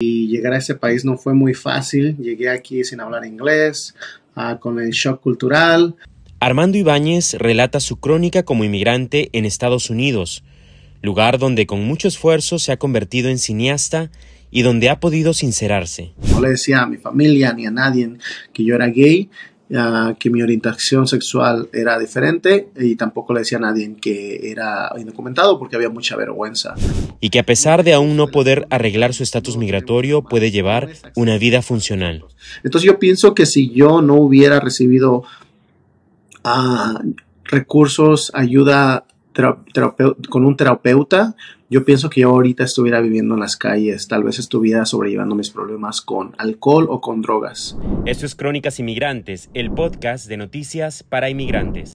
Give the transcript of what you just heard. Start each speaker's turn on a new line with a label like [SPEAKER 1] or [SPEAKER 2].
[SPEAKER 1] y llegar a ese país no fue muy fácil. Llegué aquí sin hablar inglés, ah, con el
[SPEAKER 2] shock cultural. Armando Ibáñez relata su crónica como inmigrante en Estados Unidos, lugar donde con mucho esfuerzo se ha convertido en cineasta y donde ha podido sincerarse. No le decía a mi familia ni a nadie que yo era gay
[SPEAKER 1] que mi orientación sexual era diferente y tampoco le decía a nadie que era
[SPEAKER 2] indocumentado porque había mucha vergüenza. Y que a pesar de aún no poder arreglar su estatus migratorio, puede llevar una vida funcional.
[SPEAKER 1] Entonces yo pienso que si yo no hubiera recibido ah, recursos, ayuda con un terapeuta, yo pienso que yo ahorita estuviera viviendo en las calles, tal vez estuviera sobrellevando mis problemas con alcohol o con drogas.
[SPEAKER 3] Esto es Crónicas Inmigrantes, el podcast de noticias para inmigrantes.